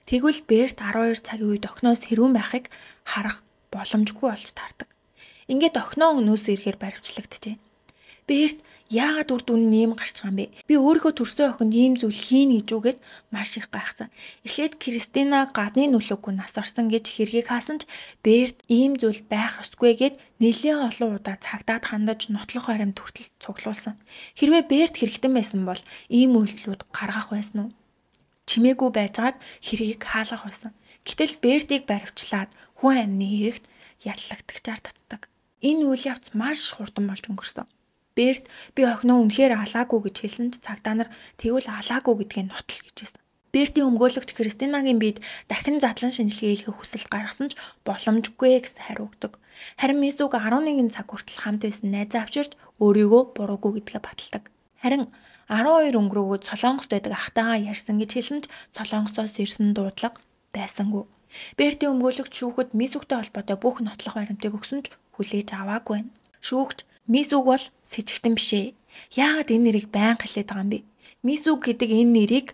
Speaker 1: Тэгвэл Берт 12 цагийн үед охиноос хэрүүн байхыг харах боломжгүй болж таардаг. Ингээд охиноо өнөөс ирэхээр баривчлагдчихэ. Берт яагаад үр дүн нэм гарч байгаа юм бэ? Би өөрийнхөө төрсөн охинд ийм зүйл хийнэ гэж үгээд маш их гайхсан. Эхлээд Кристина гадны нөлөөггүй нас орсон гэж хэргийг хаасан ч Берт ийм зүйл байх ёсгүй гэд нэлээд олон удаа цагдаад хандаж нотлох баримт хүртэл цуглуулсан. Хэрвээ Берт хэрэгтэн байсан бол ийм үйлдэлүүд гаргах байсан уу? чимээгүй байжгаад хэргийг хаалга хуйсан. Гэтэл Бертийг баривчлаад хүн амины хэрэгт яллагдчихар татдаг. Энэ үйл явц маш хурдан болж өнгөрсөн. Берт би охиноо үнэхээр алаагүй гэж хэлсэн ч цагдаа нар тэгвэл алаагүй гэдгийг нотол гэж хэлсэн. Бертийн өмгөөлөгч Кристинагийн бид дахин задлан шинжилгээ хийх хүсэлт гаргасан ч боломжгүй гэсэн хариу өгдөг. Харин Мисүг 11 цаг хүртэл хамт байсан найзаа авчирч өөрийгөө буруугүй гэдгээ баталдаг. Харин 12 өнгөрөөгөө Солонгост байдаг ахтайгаа ярьсан гэж хэлсэн ч Солонгосоос ирсэн дуудлага байсангүй. Берти өмгөөлөгч шүүхэд мис үгтэй холбоотой бүх нотлох баримтыг өгсөн ч хүлээж аваагүй байна. Шүүгч мис үг бол с ิจ гтэн бишээ. Яагаад энэ нэрийг байнга хэлээд байгаа юм бэ? Мис үг гэдэг энэ нэрийг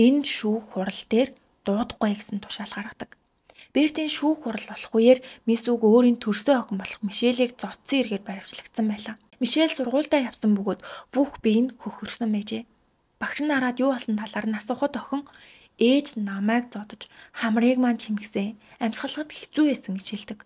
Speaker 1: энэ шүүх хурал дээр дуудахгүй гэсэн тушаал гаргадаг. Бертийн шүүх хурал болох үеэр мис үг өөрийн төрсөө охин болох Мишелийг зодсон эргээр баримтлагдсан байлаа. Мишель сургуультай явсан бөгөөд бүх бие нь хөхөрсөн байжээ. Багш нь хараад юу болсон талаар нь асуухад охин ээж намайг зодож хамрыг маань чимгсэн. Амьсгалахад хэцүү байсан гэж хэлдэг.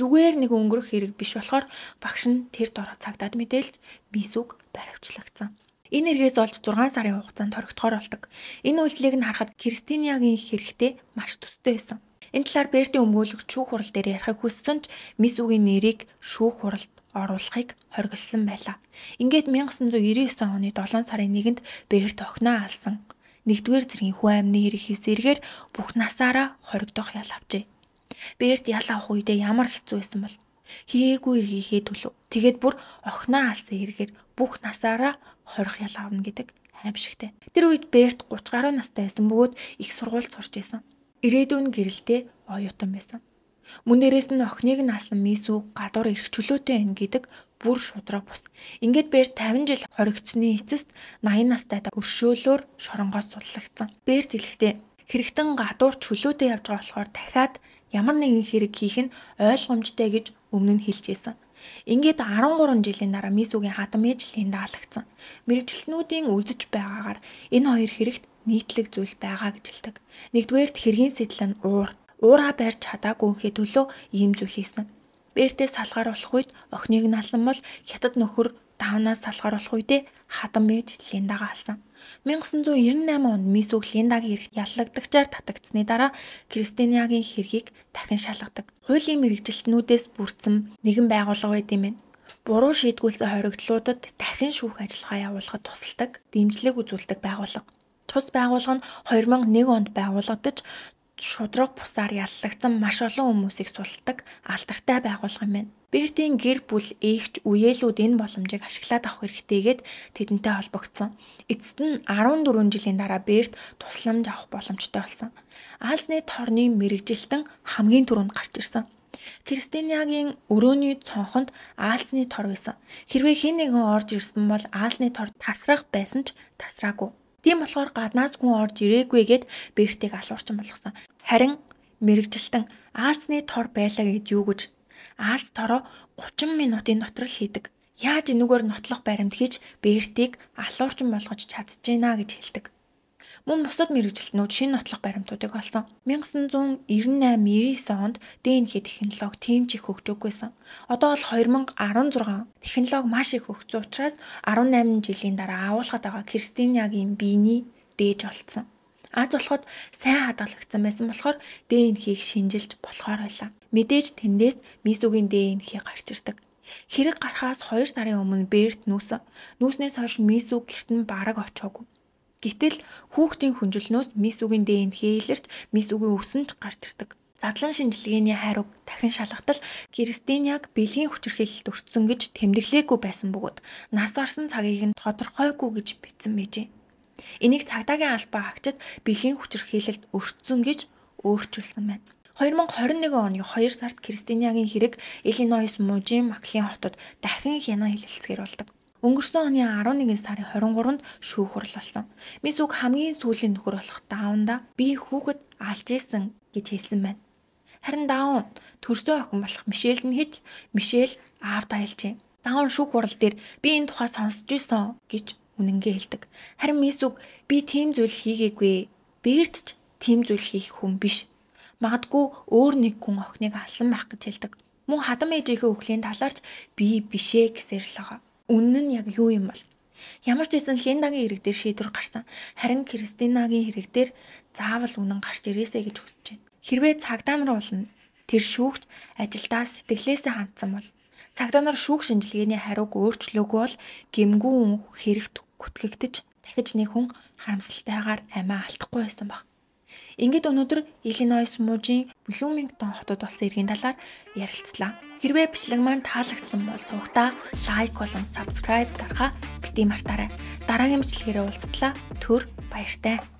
Speaker 1: Зүгээр нэг өнгөрөх хэрэг биш болохоор багш нь тэр дор цагдаад мэдээлж мисүг баривчлагдсан. Энэ хэрэгээс олж 6 сарын хугацаанд торогдохоор болдог. Энэ үйлчлэгийг нь харахад Кристиниагийн хэрэгтэй маш төстэй байсан. Энэ талаар Берти өмгөөлөх шүүх хурал дээр ярихыг хүссэн ч мисүгийн нэрийг шүүх хуралд оруулахыг хоригдсон байлаа. Ингээд 1999 оны 7 сарын 1-нд Берт огноо алсан. 1-р зэргийн хүү аймны ерхий зэргээр бүх насаараа хоригдох ял авчээ. Берт ял авах үедээ ямар хэцүү байсан бол хийгээгүй эргийнхээ төлөв. Тэгээд бүр огноо алсан эргээр бүх насаараа хорих ял авна гэдэг аимшигтэй. Тэр үед Берт 30 гаруй настай байсан бөгөөд их сургуульд сурч байсан. Ирээдүйн гэрэлтэй оюутан байсан. Мөн дээрээс нь охиныг нь алсан Мисү гадуур ирэх чөлөөтэй энэ гэдэг бүр шудраг бус. Ингээд Берт 50 жил хоригдсны эцэст 80 настай та өршөөлөөр шоронгоос суллагдсан. Берт хэлэхдээ хэрэгтэн гадуур чөлөөтэй явж байгаа болохоор дахиад ямар нэгэн хэрэг хийх нь ойлгомжтой гэж өмнө нь хэлж байсан. Ингээд 13 жилийн дараа Мисүгийн хатам ээж Линда алагдсан. Мэргэжилтнүүдийн үлдэж байгаагаар энэ хоёр хэрэгт нийтлэг зүйл байгаа гэж хэлдэг. Нэгдүгээрт хэргийн сэтэл нь уур, уураа барьж чадаагүй гэхэд төлөө ийм зүйл хийсэн. Бэртээ салгаар болох үед охиныг налсан бол хятад нөхөр давнаас салгаар болох үедээ хадам ээж Линдагаа алсан. 1998 онд Мисүг Линдагийн хэрэг яллагдагчаар татагдсны дараа Кристиниагийн хэргийг дахин шалгадаг. Хуулийн мэрэгжилтнүүдээс бүрдсэн нэгэн байгууллага байд юм бэ. Буруу шийдгүүлсэн хоригдлуудад дахин шүүх ажиллагаа явуулахад тусалдаг, дэмжлэг үзүүлдэг байгууллага. Тус байгууллага нь 2001 онд байгуулагдаж шудраг бусаар яллагдсан маш олон хүмүүсийг сулдаг алдартай байгууллага юм байна. Бертийн гэр бүл ээгч үеэлүүд энэ боломжийг ашиглаад авах хэрэгтэйгээд тэдэнтэй холбогдсон. Эцэст нь 14 жилийн дараа Берт тусламж авах боломжтой болсон. Альзны торны мэрэгжилтэн хамгийн түрүүнд гарч ирсэн. Кристиниагийн өрөөний цонхонд Альзны тор байсан. Хэрвээ хэн нэгэн орж ирсэн бол Альзны тор тасрах байсан ч тасраагүй. Тийм болохоор гаднаас хүн орж ирээгүйгээд Бертэйг алуурчин болгосон. Харин мэрэгжилтэн Аалцны тор байлаа гэд юу гэж Аалц тороо 30 минутын дотор л хийдэг. Яаж энүүгээр нотлох баримт хийж Бертэйг алуурчин болгож чадж гинэ гэж хэлдэг. Мөн бусад мэрэгжилтнүүд шинэ нотлох баримтуудыг олсон. 1998-99 онд ДНХ технологи тэмч их хөгжөөгүйсэн. Одоо бол 2016 технологи маш их хөгжсөн учраас 18 жилийн дараа агуулгад байгаа Кристинягийн биений дээж олцсон. Аз болоход сайн хадгалагдсан байсан болохоор ДНХ-ийг шинжилж болохоор байлаа. Мэдээж тэндээс мис үгийн ДНХ гарч ирдэг. Хэрэг гарахаас 2 сарын өмнө Берт нүүсэн. Нүүснээс хойш мис үг гэрт нь бараг очоогүй. Гэтэл хүүхдийн хүнжилнөөс мис үгийн дээнд хээлэрч мис үгийн өвсөн ч гарч ирдэг. Задлан шинжилгээний хариуг дахин шалгатал Кристиняг бэлгийн хүчирхийлэлд өртсөн гэж тэмдэглээгүй байсан бөгөөд нас орсон цагийг нь тодорхойгүй гэж бичсэн мэжээ. Энийг цагдаагийн албаа агчид бэлгийн хүчирхийлэлд өртсөн гэж өөрчилсөн байна. 2021 оны 2 сард Кристинягийн хэрэг Иллинойс мужийн Маклин хотод дахин хянан хилэлцгэр болдог. Өнгөрсөн оны 11 сарын 23-нд шүүх хурал болсон. Мис үг хамгийн сүүлийн нөхөр болох Даунда би хүүхэд алж ийсэн гэж хэлсэн байна. Харин Даун төрсөө охин болох Мишельд нь хэж Мишель аав дайлжээ. Даун шүүх хурал дээр би энэ тухай сонсч байсан гэж үнэнгээ хэлдэг. Харин мис үг би тийм зүйл хийгээгүй. Бэрт ч тийм зүйл хийх хүн биш. Магадгүй өөр нэг хүн охиныг алсан байх гэж хэлдэг. Мөн хадам ээжийнхээ өвглийн талаарч би бишээ гэсэрлэгоо. Үнэн нь яг юу юм бол? Ямар ч хэсэн Линдагийн хэрэг дээр шийдвэр гарсан. Харин Кристинагийн хэрэг дээр заавал үнэн гарч ирээсэ гэж хүсэж байна. Хэрвээ цагдаа нар болно тэр шүүгч ажилдаа сэтгэлээсээ хандсан бол цагдаа нар шүүх шинжилгээний хариуг өөрчлөөгүй бол гэмгүй хүн хэрэгт гүтгэгдэж дахиж нэг хүн харамсалтайгаар амиа алдахгүй байсан баг. Ингээд өнөөдөр Illinois мужийн Bloomington хотод болсон иргэн талаар ярилцлаа. Хэрвээ бичлэг маань таалагдсан бол суугтаа лайк болон subscribe дараха бити мартаарай. Дараагийн бичлэгээрээ уулзтлаа. Төр баяртай.